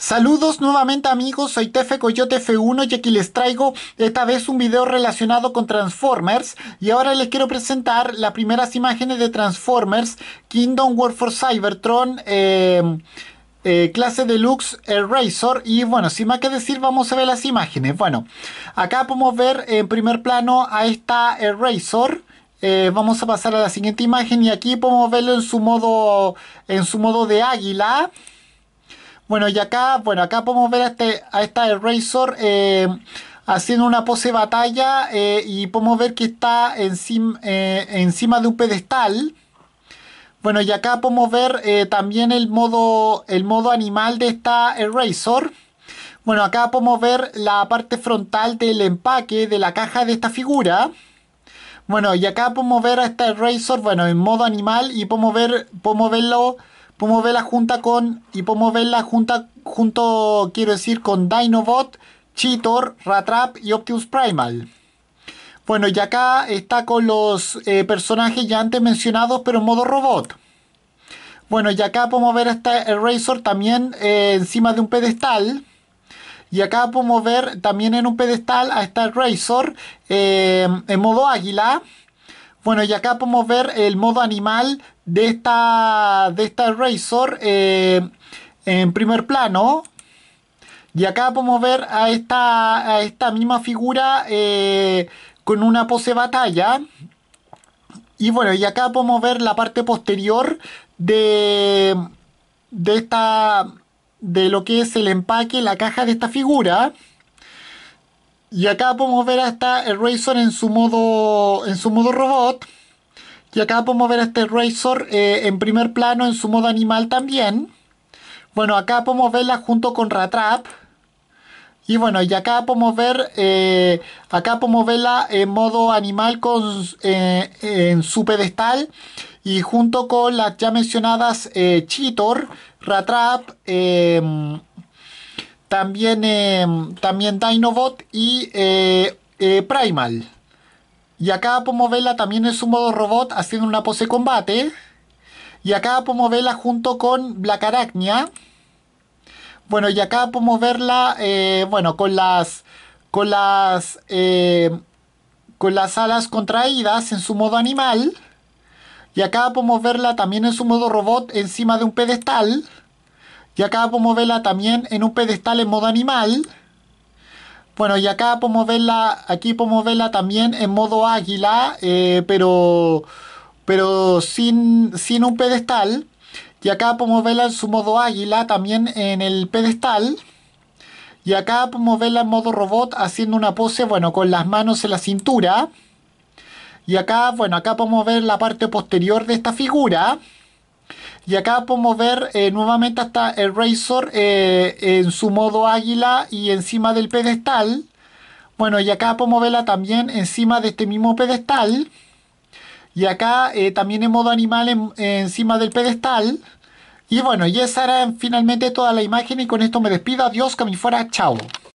Saludos nuevamente amigos, soy Tefe Coyote F1 y aquí les traigo esta vez un video relacionado con Transformers y ahora les quiero presentar las primeras imágenes de Transformers Kingdom War for Cybertron eh, eh, clase deluxe Eraser y bueno, sin más que decir vamos a ver las imágenes. Bueno, acá podemos ver en primer plano a esta Eraser eh, vamos a pasar a la siguiente imagen y aquí podemos verlo en su modo en su modo de águila bueno, y acá, bueno, acá podemos ver a, este, a esta Eraser eh, haciendo una pose batalla eh, y podemos ver que está encima, eh, encima de un pedestal. Bueno, y acá podemos ver también el modo, el modo animal de esta Eraser. Bueno, acá podemos ver la parte frontal del empaque de la caja de esta figura. Bueno, y acá podemos ver a esta Eraser, bueno, en modo animal y podemos, ver, podemos verlo junta con. Y podemos verla junta, junto, quiero decir, con Dinobot, Cheetor, Rattrap y Optimus Primal. Bueno, y acá está con los eh, personajes ya antes mencionados, pero en modo robot. Bueno, y acá podemos ver a este el Razor también eh, encima de un pedestal. Y acá podemos ver también en un pedestal a esta Razor eh, en modo águila. Bueno, y acá podemos ver el modo animal de esta, de esta Razor eh, en primer plano. Y acá podemos ver a esta, a esta misma figura eh, con una pose batalla. Y bueno, y acá podemos ver la parte posterior de, de esta de lo que es el empaque, la caja de esta figura. Y acá podemos ver a esta Razor en su modo, en su modo robot. Y acá podemos ver a este Razor eh, en primer plano en su modo animal también. Bueno, acá podemos verla junto con Ratrap. Y bueno, y acá podemos ver, eh, acá podemos verla en modo animal con, eh, en su pedestal. Y junto con las ya mencionadas Cheetor, Ratrap, también, em, también Dinobot y eh, eh, Primal. Y acá podemos verla también en su modo robot haciendo una pose combate. Y acá podemos verla junto con Black Arachnia. Bueno, y acá podemos verla, eh, bueno, con las, con las, con las alas contraídas en su modo animal. Y acá podemos verla también en su modo robot encima de un pedestal. Y acá podemos verla también en un pedestal en modo animal. Bueno, y acá podemos verla, aquí podemos verla también en modo águila, eh, pero, pero sin, sin un pedestal. Y acá podemos verla en su modo águila también en el pedestal. Y acá podemos verla en modo robot haciendo una pose, bueno, con las manos en la cintura. Y acá, bueno, acá podemos ver la parte posterior de esta figura. Y acá podemos ver eh, nuevamente hasta el Razor eh, en su modo águila y encima del pedestal. Bueno, y acá podemos verla también encima de este mismo pedestal. Y acá eh, también en modo animal encima del pedestal. Y bueno, y esa era finalmente toda la imagen y con esto me despido. Adiós, que me fuera, chao.